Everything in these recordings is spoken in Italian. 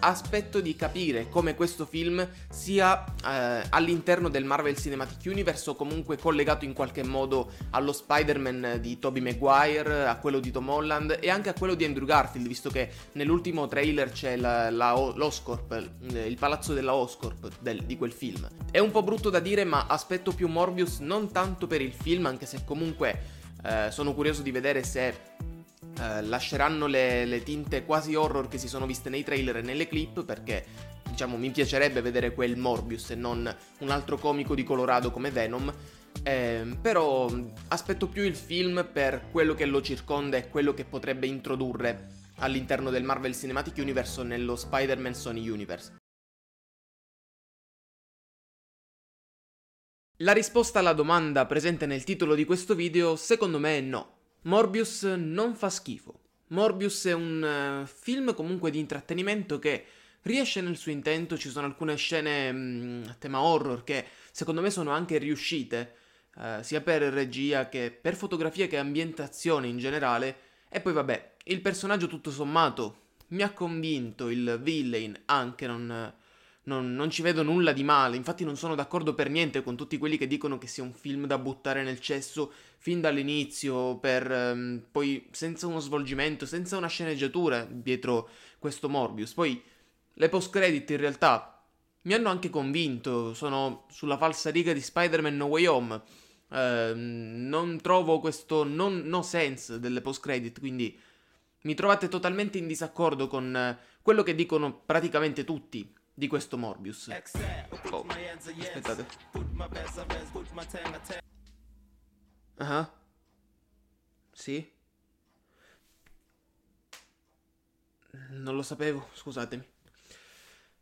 aspetto di capire come questo film sia eh, all'interno del Marvel Cinematic Universe o comunque collegato in qualche modo allo Spider-Man di Tobey Maguire, a quello di Tom Holland e anche a quello di Andrew Garfield, visto che nell'ultimo trailer c'è la, la, l'Oscorp, eh, il palazzo della Oscorp del, di quel film. È un po' brutto da dire, ma aspetto più Morbius non tanto per il film, anche se comunque eh, sono curioso di vedere se eh, lasceranno le, le tinte quasi horror che si sono viste nei trailer e nelle clip perché diciamo mi piacerebbe vedere quel Morbius e non un altro comico di Colorado come Venom. Eh, però aspetto più il film per quello che lo circonda e quello che potrebbe introdurre all'interno del Marvel Cinematic Universe o nello Spider-Man Sony Universe. La risposta alla domanda presente nel titolo di questo video secondo me è no. Morbius non fa schifo. Morbius è un uh, film comunque di intrattenimento che riesce nel suo intento, ci sono alcune scene mm, a tema horror che secondo me sono anche riuscite, uh, sia per regia che per fotografia che ambientazione in generale. E poi vabbè, il personaggio tutto sommato mi ha convinto, il villain anche non non, non, ci vedo nulla di male, infatti non sono d'accordo per niente con tutti quelli che dicono che sia un film da buttare nel cesso fin dall'inizio, per, ehm, poi senza uno svolgimento, senza una sceneggiatura dietro questo Morbius. Poi le post-credit in realtà mi hanno anche convinto, sono sulla falsa riga di Spider-Man No Way Home. Eh, non trovo questo non, no sense delle post-credit, quindi mi trovate totalmente in disaccordo con eh, quello che dicono praticamente tutti di questo Morbius. Oh, aspettate. Ah. Uh-huh. Sì. Non lo sapevo, scusatemi.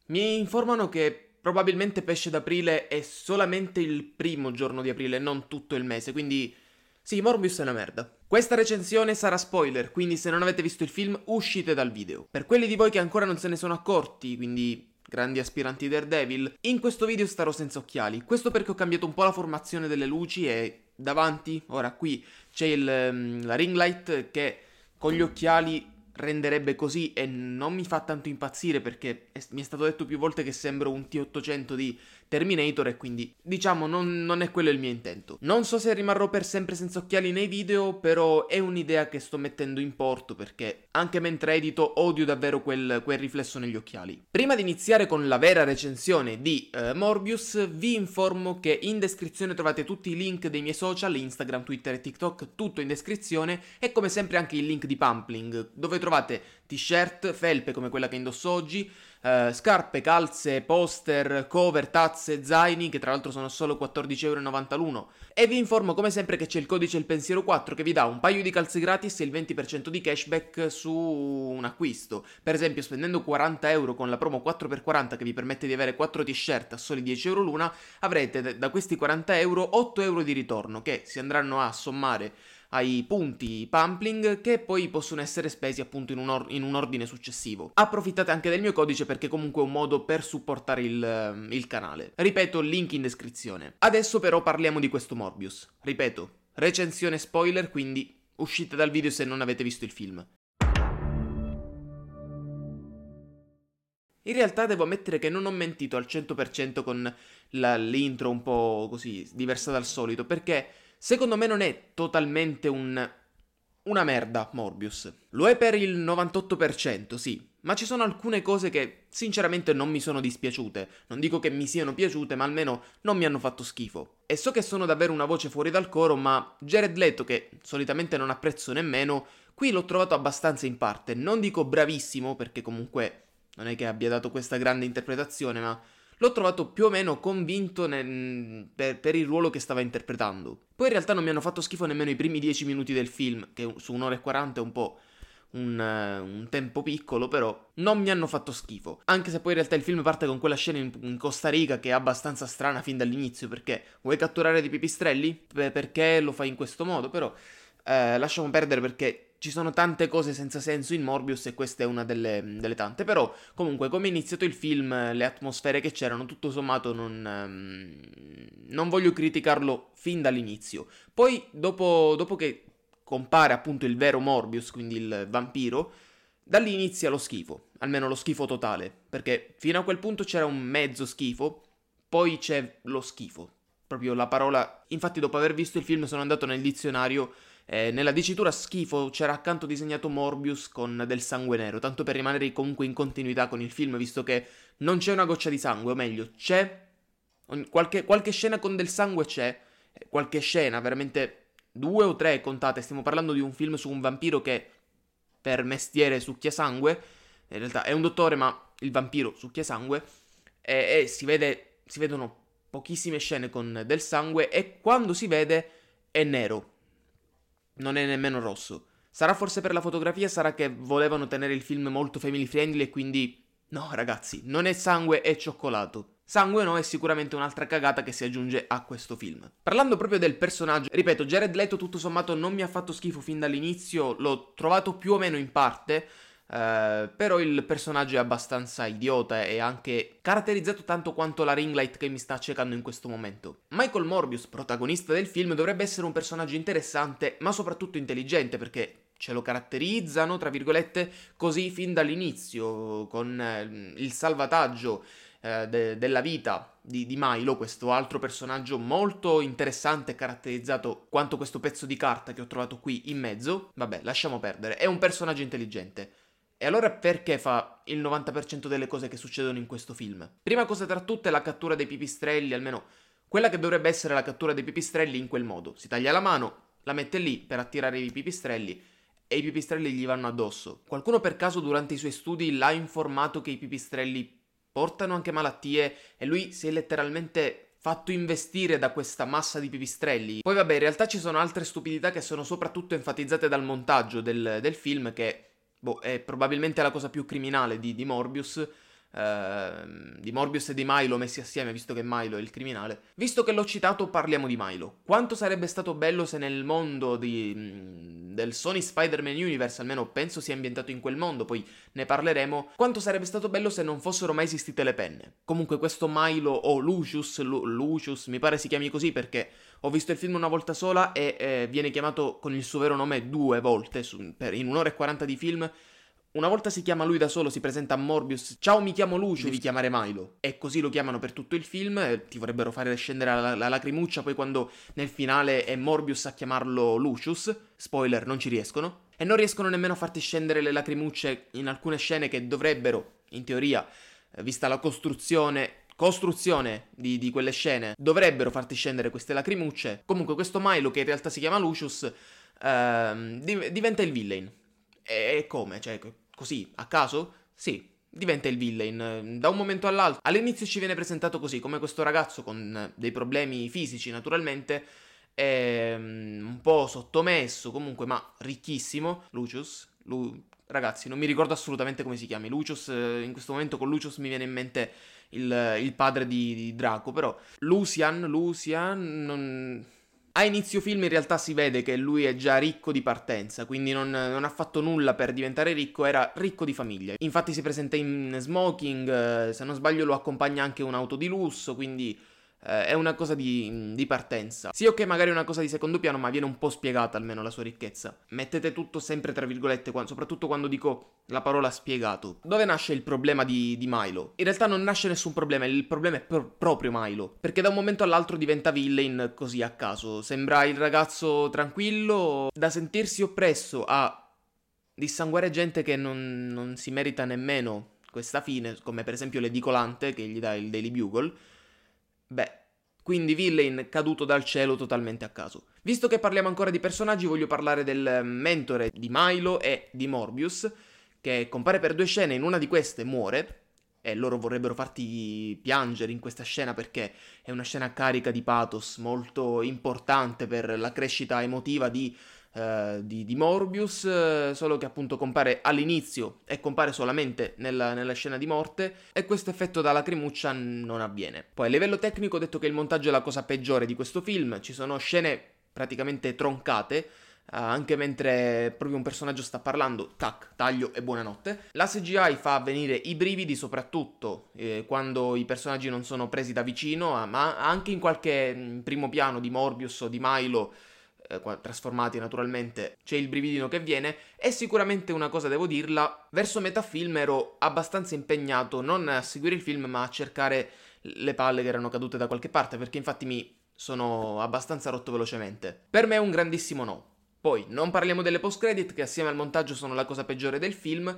Mi informano che probabilmente pesce d'aprile è solamente il primo giorno di aprile, non tutto il mese, quindi sì, Morbius è una merda. Questa recensione sarà spoiler, quindi se non avete visto il film uscite dal video. Per quelli di voi che ancora non se ne sono accorti, quindi grandi aspiranti Daredevil. In questo video starò senza occhiali, questo perché ho cambiato un po' la formazione delle luci e davanti, ora qui, c'è il, mm, la ring light che con gli occhiali renderebbe così e non mi fa tanto impazzire perché mi è stato detto più volte che sembro un T800 di Terminator e quindi diciamo non, non è quello il mio intento. Non so se rimarrò per sempre senza occhiali nei video, però è un'idea che sto mettendo in porto perché anche mentre edito odio davvero quel, quel riflesso negli occhiali. Prima di iniziare con la vera recensione di uh, Morbius, vi informo che in descrizione trovate tutti i link dei miei social, Instagram, Twitter e TikTok, tutto in descrizione e come sempre anche il link di Pumpling, dove trovate t-shirt, felpe come quella che indosso oggi, eh, scarpe, calze, poster, cover, tazze, zaini che tra l'altro sono solo 14,91€ e vi informo come sempre che c'è il codice il pensiero 4 che vi dà un paio di calze gratis e il 20% di cashback su un acquisto. Per esempio spendendo 40€ con la promo 4x40 che vi permette di avere 4 t-shirt a soli 10€ l'una avrete da questi 40€ 8€ di ritorno che si andranno a sommare ai punti Pumpling che poi possono essere spesi appunto in un, or- in un ordine successivo. Approfittate anche del mio codice perché comunque è un modo per supportare il, ehm, il canale. Ripeto, link in descrizione. Adesso però parliamo di questo Morbius. Ripeto, recensione spoiler, quindi uscite dal video se non avete visto il film. In realtà devo ammettere che non ho mentito al 100% con la, l'intro un po' così, diversa dal solito, perché Secondo me non è totalmente un... una merda Morbius. Lo è per il 98%, sì, ma ci sono alcune cose che sinceramente non mi sono dispiaciute. Non dico che mi siano piaciute, ma almeno non mi hanno fatto schifo. E so che sono davvero una voce fuori dal coro, ma Jared Leto, che solitamente non apprezzo nemmeno, qui l'ho trovato abbastanza in parte. Non dico bravissimo, perché comunque non è che abbia dato questa grande interpretazione, ma l'ho trovato più o meno convinto nel, per, per, il ruolo che stava interpretando. Poi in realtà non mi hanno fatto schifo nemmeno i primi 10 minuti del film, che su un'ora e 40 è un po'. Un, eh, un, tempo piccolo, però non mi hanno fatto schifo. Anche se poi in realtà il film parte con quella scena in, in Costa Rica che è abbastanza strana fin dall'inizio, perché vuoi catturare dei pipistrelli? Beh, perché lo fai in questo modo? Però eh, lasciamo perdere perché ci sono tante cose senza senso in Morbius e questa è una delle, delle tante. Però, comunque, come è iniziato il film, le atmosfere che c'erano, tutto sommato non, um, non voglio criticarlo fin dall'inizio. Poi, dopo, dopo che compare appunto il vero Morbius, quindi il vampiro, da lì inizia lo schifo, almeno lo schifo totale, perché fino a quel punto c'era un mezzo schifo, poi c'è lo schifo, proprio la parola. Infatti, dopo aver visto il film, sono andato nel dizionario eh, nella dicitura schifo c'era accanto disegnato Morbius con del sangue nero, tanto per rimanere comunque in continuità con il film, visto che non c'è una goccia di sangue, o meglio, c'è... Qualche, qualche scena con del sangue c'è, eh, qualche scena, veramente due o tre contate, stiamo parlando di un film su un vampiro che per mestiere succhia sangue, in realtà è un dottore ma il vampiro succhia sangue, e, e si, vede, si vedono pochissime scene con del sangue e quando si vede è nero non è nemmeno rosso. Sarà forse per la fotografia, sarà che volevano tenere il film molto family friendly e quindi... No ragazzi, non è sangue, è cioccolato. Sangue no è sicuramente un'altra cagata che si aggiunge a questo film. Parlando proprio del personaggio, ripeto, Jared Leto tutto sommato non mi ha fatto schifo fin dall'inizio, l'ho trovato più o meno in parte, Uh, però il personaggio è abbastanza idiota e anche caratterizzato tanto quanto la ringlight che mi sta accecando in questo momento. Michael Morbius, protagonista del film, dovrebbe essere un personaggio interessante, ma soprattutto intelligente perché ce lo caratterizzano, tra virgolette, così fin dall'inizio, con eh, il salvataggio eh, de- della vita di-, di Milo, questo altro personaggio molto interessante e caratterizzato quanto questo pezzo di carta che ho trovato qui in mezzo. Vabbè, lasciamo perdere, è un personaggio intelligente. E allora perché fa il 90% delle cose che succedono in questo film? Prima cosa tra tutte è la cattura dei pipistrelli, almeno quella che dovrebbe essere la cattura dei pipistrelli in quel modo. Si taglia la mano, la mette lì per attirare i pipistrelli e i pipistrelli gli vanno addosso. Qualcuno per caso durante i suoi studi l'ha informato che i pipistrelli portano anche malattie e lui si è letteralmente fatto investire da questa massa di pipistrelli. Poi vabbè, in realtà ci sono altre stupidità che sono soprattutto enfatizzate dal montaggio del, del film che boh, è probabilmente la cosa più criminale di, di Morbius. Uh, di Morbius e di Milo messi assieme, visto che Milo è il criminale. Visto che l'ho citato, parliamo di Milo. Quanto sarebbe stato bello se nel mondo di, mm, del Sony Spider-Man Universe, almeno penso sia ambientato in quel mondo, poi ne parleremo. Quanto sarebbe stato bello se non fossero mai esistite le penne. Comunque questo Milo o Lucius, Lu- Lucius mi pare si chiami così perché ho visto il film una volta sola e eh, viene chiamato con il suo vero nome due volte su, per, in un'ora e quaranta di film. Una volta si chiama lui da solo, si presenta a Morbius. Ciao, mi chiamo Lucio. Devi chiamare Milo. E così lo chiamano per tutto il film. Eh, ti vorrebbero fare scendere la, la, lacrimuccia. Poi, quando nel finale è Morbius a chiamarlo Lucius. Spoiler, non ci riescono. E non riescono nemmeno a farti scendere le lacrimucce in alcune scene che dovrebbero, in teoria, eh, vista la costruzione costruzione di, di quelle scene dovrebbero farti scendere queste lacrimucce. Comunque questo Milo, che in realtà si chiama Lucius, ehm, div- diventa il villain. E, e come? Cioè, così, a caso? Sì, diventa il villain da un momento all'altro. All'inizio ci viene presentato così, come questo ragazzo con dei problemi fisici naturalmente, È ehm, un po' sottomesso comunque, ma ricchissimo, Lucius, Lu- Ragazzi, non mi ricordo assolutamente come si chiami. Lucius, eh, in questo momento con Lucius mi viene in mente il, il padre di, di, Draco, però Lucian, Lucian, non... A inizio film in realtà si vede che lui è già ricco di partenza, quindi non, non, ha fatto nulla per diventare ricco, era ricco di famiglia. Infatti si presenta in smoking, eh, se non sbaglio lo accompagna anche un'auto di lusso, quindi eh, è una cosa di, mm, di partenza. Sì, ok, magari è una cosa di secondo piano, ma viene un po' spiegata almeno la sua ricchezza. Mettete tutto sempre tra virgolette, quando, soprattutto quando dico la parola spiegato. Dove nasce il problema di, di Milo? In realtà non nasce nessun problema, il problema è pro- proprio Milo. Perché da un momento all'altro diventa villain così a caso. Sembra il ragazzo tranquillo, da sentirsi oppresso a dissanguare gente che non, non si merita nemmeno questa fine, come per esempio l'edicolante che gli dà il Daily Bugle Beh, quindi villain caduto dal cielo totalmente a caso. Visto che parliamo ancora di personaggi, voglio parlare del mentore di Milo e di Morbius, che compare per due scene, in una di queste muore, e loro vorrebbero farti piangere in questa scena perché è una scena carica di pathos, molto importante per la crescita emotiva di eh, di, di, Morbius, eh, solo che appunto compare all'inizio e compare solamente nella, nella scena di morte e questo effetto da lacrimuccia non avviene. Poi a livello tecnico ho detto che il montaggio è la cosa peggiore di questo film, ci sono scene praticamente troncate eh, anche mentre proprio un personaggio sta parlando, tac, taglio e buonanotte. La CGI fa venire i brividi soprattutto eh, quando i personaggi non sono presi da vicino, ma anche in qualche mm, primo piano di Morbius o di Milo eh, trasformati naturalmente c'è il brividino che viene e sicuramente una cosa devo dirla, verso metà film ero abbastanza impegnato non a seguire il film ma a cercare le palle che erano cadute da qualche parte perché infatti mi sono abbastanza rotto velocemente. Per me è un grandissimo no. Poi non parliamo delle post credit che assieme al montaggio sono la cosa peggiore del film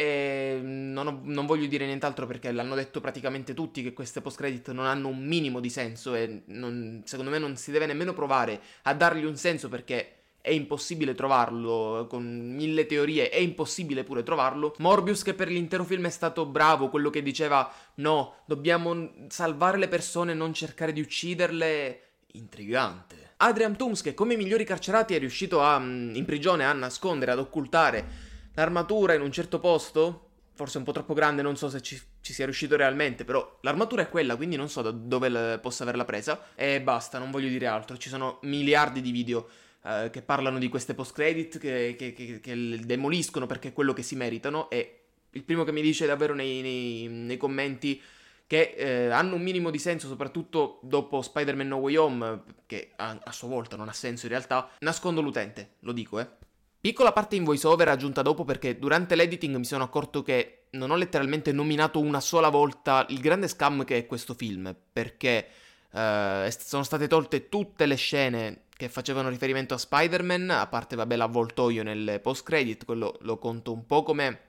Mm, non, ho, non, voglio dire nient'altro perché l'hanno detto praticamente tutti che queste post credit non hanno un minimo di senso e non, secondo me non si deve nemmeno provare a dargli un senso perché è impossibile trovarlo, con mille teorie è impossibile pure trovarlo. Morbius che per l'intero film è stato bravo, quello che diceva no, dobbiamo salvare le persone, non cercare di ucciderle, intrigante. Adrian Toomes che come i migliori carcerati è riuscito a, mm, in prigione a nascondere, ad occultare l'armatura in un certo posto, forse un po' troppo grande, non so se ci, ci, sia riuscito realmente, però l'armatura è quella, quindi non so da dove la, possa averla presa. E basta, non voglio dire altro, ci sono miliardi di video eh, che parlano di queste post-credit, che, che, che, che, demoliscono perché è quello che si meritano e il primo che mi dice davvero nei, nei, nei commenti che eh, hanno un minimo di senso, soprattutto dopo Spider-Man No Way Home, che a, a sua volta non ha senso in realtà, nascondo l'utente, lo dico, eh Piccola parte in voiceover aggiunta dopo perché durante l'editing mi sono accorto che non ho letteralmente nominato una sola volta il grande scam che è questo film, perché eh, sono state tolte tutte le scene che facevano riferimento a Spider-Man, a parte vabbè l'avvoltoio nel post-credit, quello lo conto un po' come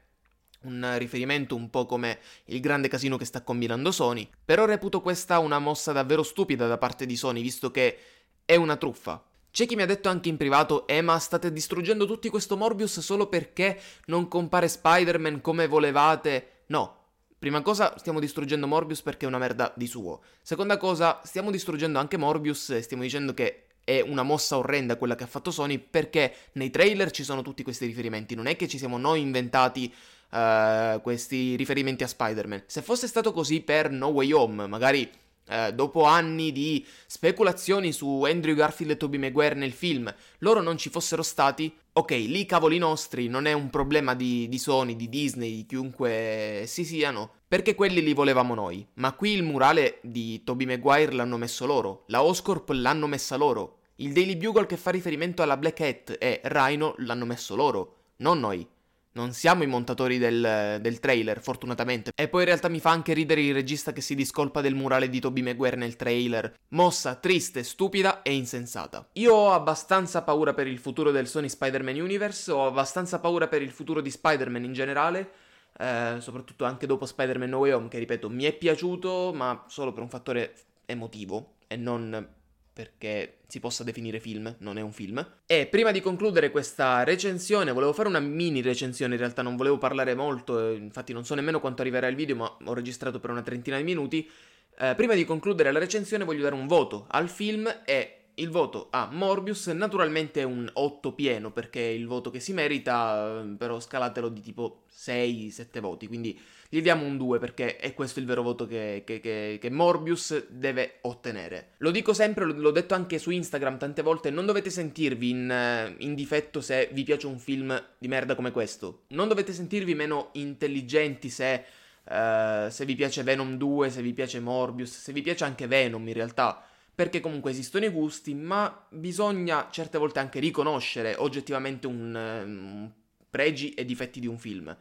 un riferimento un po' come il grande casino che sta combinando Sony, però reputo questa una mossa davvero stupida da parte di Sony, visto che è una truffa. C'è chi mi ha detto anche in privato, eh ma state distruggendo tutti questo Morbius solo perché non compare Spider-Man come volevate. No, Prima cosa, stiamo distruggendo Morbius perché è una merda di suo. Seconda cosa, stiamo distruggendo anche Morbius e stiamo dicendo che è una mossa orrenda quella che ha fatto Sony perché nei trailer ci sono tutti questi riferimenti. Non è che ci siamo noi inventati uh, questi riferimenti a Spider-Man. Se fosse stato così per No Way Home, magari eh, dopo anni di speculazioni su Andrew Garfield e Tobey Maguire nel film, loro non ci fossero stati, ok, lì cavoli nostri, non è un problema di, di Sony, di Disney, di chiunque si siano, perché quelli li volevamo noi. Ma qui il murale di Tobey Maguire l'hanno messo loro, la Oscorp l'hanno messa loro, il Daily Bugle che fa riferimento alla Black Hat e Rhino l'hanno messo loro, non noi. Non siamo i montatori del, del, trailer, fortunatamente. E poi in realtà mi fa anche ridere il regista che si discolpa del murale di Toby Maguire nel trailer. Mossa triste, stupida e insensata. Io ho abbastanza paura per il futuro del Sony Spider-Man Universe, ho abbastanza paura per il futuro di Spider-Man in generale. Eh, soprattutto anche dopo Spider-Man No Way Home, che ripeto mi è piaciuto, ma solo per un fattore emotivo e non perché si possa definire film, non è un film. E prima di concludere questa recensione, volevo fare una mini recensione, in realtà non volevo parlare molto, eh, infatti non so nemmeno quanto arriverà il video, ma ho registrato per una trentina di minuti. Eh, prima di concludere la recensione voglio dare un voto al film e il voto a Morbius naturalmente è un 8 pieno perché è il voto che si merita, ehm, però scalatelo di tipo 6-7 voti, quindi gli diamo un 2 perché è questo il vero voto che, che, che, che Morbius deve ottenere. Lo dico sempre, l'ho detto anche su Instagram tante volte, non dovete sentirvi in, eh, in difetto se vi piace un film di merda come questo, non dovete sentirvi meno intelligenti se... Uh, se vi piace Venom 2, se vi piace Morbius, se vi piace anche Venom in realtà, perché comunque esistono i gusti, ma bisogna certe volte anche riconoscere oggettivamente un, um, pregi e difetti di un film.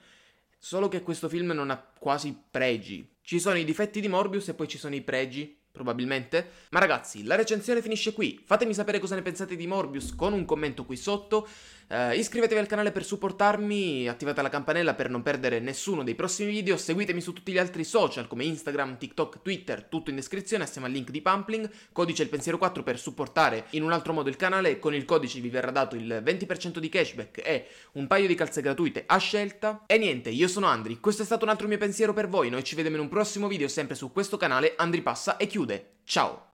Solo che questo film non ha quasi pregi. Ci sono i difetti di Morbius e poi ci sono i pregi probabilmente. Ma ragazzi, la recensione finisce qui. Fatemi sapere cosa ne pensate di Morbius con un commento qui sotto. Eh, iscrivetevi al canale per supportarmi, attivate la campanella per non perdere nessuno dei prossimi video, seguitemi su tutti gli altri social come Instagram, TikTok, Twitter, tutto in descrizione assieme al link di Pumpling, codice il pensiero 4 per supportare in un altro modo il canale, con il codice vi verrà dato il 20% di cashback e un paio di calze gratuite a scelta. E niente, io sono Andri, questo è stato un altro mio pensiero per voi, noi ci vediamo in un prossimo video sempre su questo canale, Andri passa e chiudo chiude. Ciao!